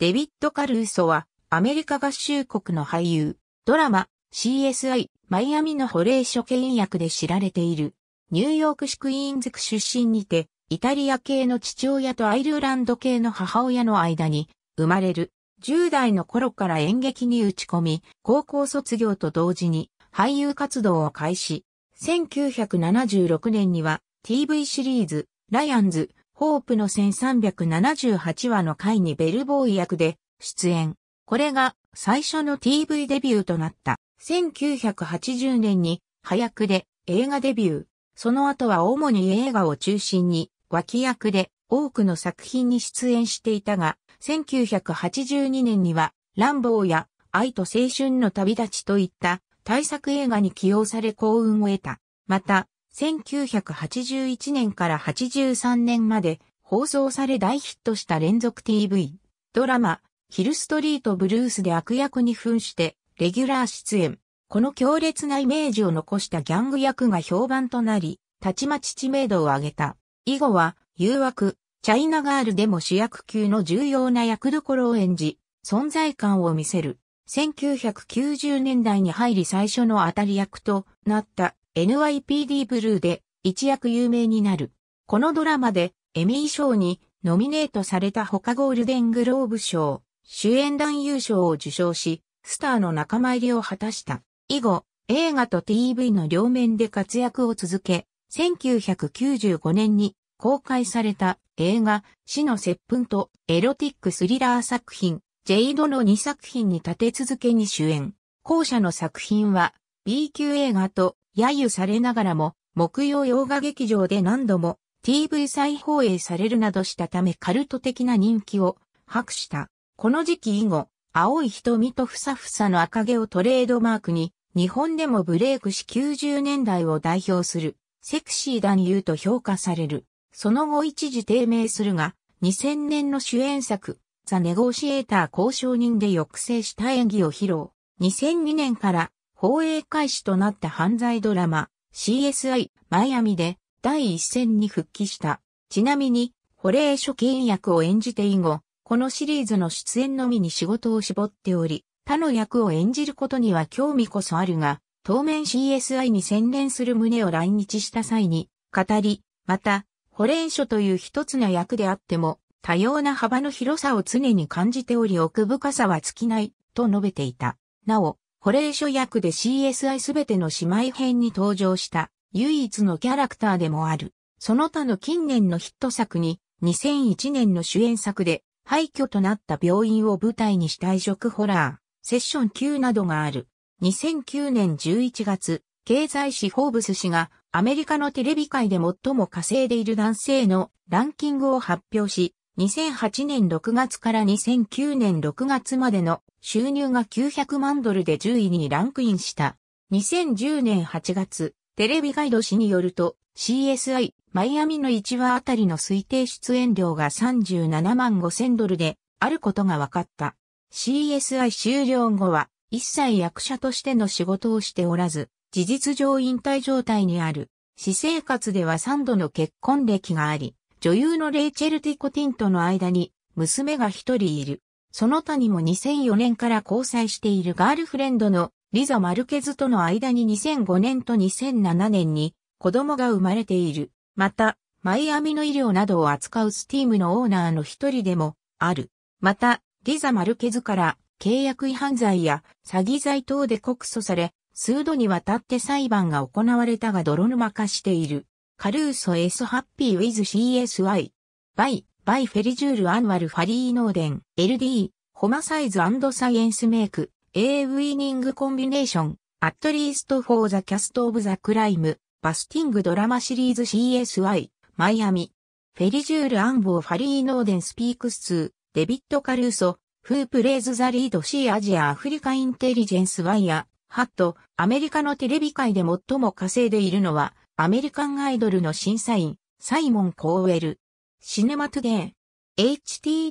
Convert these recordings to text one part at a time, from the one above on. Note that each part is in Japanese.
デビッド・カルーソは、アメリカ合衆国の俳優、ドラマ、CSI、マイアミの保冷所シ役で知られている。ニューヨークシクイーンズ区出身にて、イタリア系の父親とアイルランド系の母親の間に生まれる。10代の頃から演劇に打ち込み、高校卒業と同時に俳優活動を開始。1976年には TV シリーズ、ライアンズ、ホープの1378話の回にベルボーイ役で出演。これが最初の TV デビューとなった。1980年に早くで映画デビュー。その後は主に映画を中心に脇役で多くの作品に出演していたが、1982年にはランボーや愛と青春の旅立ちといった大作映画に起用され幸運を得た。また、1981年から83年まで放送され大ヒットした連続 TV ドラマヒルストリートブルースで悪役に扮してレギュラー出演。この強烈なイメージを残したギャング役が評判となり、たちまち知名度を上げた。以後は、誘惑、チャイナガールでも主役級の重要な役どころを演じ、存在感を見せる。1990年代に入り最初の当たり役となった NYPD ブルーで一躍有名になる。このドラマでエミー賞にノミネートされた他ゴールデングローブ賞、主演男優賞を受賞し、スターの仲間入りを果たした。以後、映画と TV の両面で活躍を続け、1995年に公開された映画、死の接吻とエロティックスリラー作品、ジェイドの2作品に立て続けに主演。後者の作品は B 級映画と揶揄されながらも、木曜洋画劇場で何度も TV 再放映されるなどしたためカルト的な人気を博した。この時期以後、青い瞳とふさふさの赤毛をトレードマークに、日本でもブレイクし90年代を代表する、セクシー男優と評価される。その後一時低迷するが、2000年の主演作、ザ・ネゴシエーター交渉人で抑制した演技を披露。2002年から放映開始となった犯罪ドラマ CSI マイアミで第一線に復帰した。ちなみに、保冷所見役を演じて以後、このシリーズの出演のみに仕事を絞っており、他の役を演じることには興味こそあるが、当面 CSI に専念する旨を来日した際に、語り、また、保冷所という一つの役であっても、多様な幅の広さを常に感じており奥深さは尽きない、と述べていた。なお、保冷所役で CSI すべての姉妹編に登場した唯一のキャラクターでもある。その他の近年のヒット作に2001年の主演作で廃墟となった病院を舞台にした移植ホラー、セッション級などがある。2009年11月、経済誌フォーブス氏がアメリカのテレビ界で最も稼いでいる男性のランキングを発表し、2008年6月から2009年6月までの収入が900万ドルで10位にランクインした。2010年8月、テレビガイド誌によると CSI マイアミの1話あたりの推定出演料が37万5千ドルであることが分かった。CSI 終了後は一切役者としての仕事をしておらず、事実上引退状態にある。私生活では3度の結婚歴があり、女優のレイチェル・ティコティンとの間に娘が一人いる。その他にも2004年から交際しているガールフレンドのリザ・マルケズとの間に2005年と2007年に子供が生まれている。また、マイアミの医療などを扱うスティームのオーナーの一人でもある。また、リザ・マルケズから契約違反罪や詐欺罪等で告訴され、数度にわたって裁判が行われたが泥沼化している。カルーソ S ハッピーウィズ CSY。バイ、バイフェリジュールアンワルファリーノーデン、LD、ホマサイズサイエンスメイク、A ウィーニングコンビネーション、アットリーストフォーザキャストオブザクライム、バスティングドラマシリーズ CSY、マイアミ。フェリジュール・アンボー・ファリー・ノーデン・スピークス2、デビット・カルーソ、フープレーズ・ザ・リード・シー・アジア・アフリカ・インテリジェンス・ワイヤ、ハット、アメリカのテレビ界で最も稼いでいるのは、アメリカンアイドルの審査員、サイモン・コーウェル。シネマトゥデー。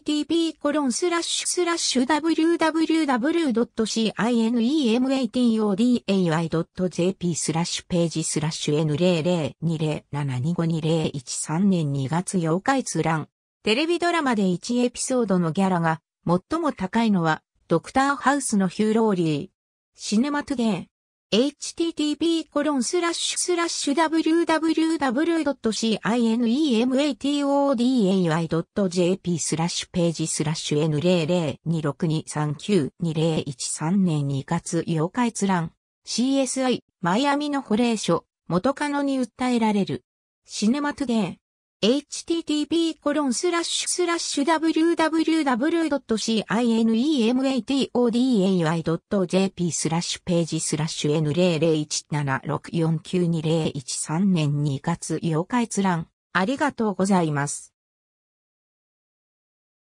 http www.cinematoday.jp スラッシュページスラッシュ N00207252013 年2月8日閲覧。テレビドラマで1エピソードのギャラが最も高いのはドクターハウスのヒューローリー。シネマトゥデー。http://www.cinematoday.jp スラッシュページスラッシュ n 0 0 2 6 2 3 9 2 0 1 3年2月8日閲覧 CSI マイアミの保冷所元カノに訴えられるシネマトゥデー http://www.cinematoday.jp スラッシュページスラッシュ N00176492013 年2月8日閲覧。ありがとうございます。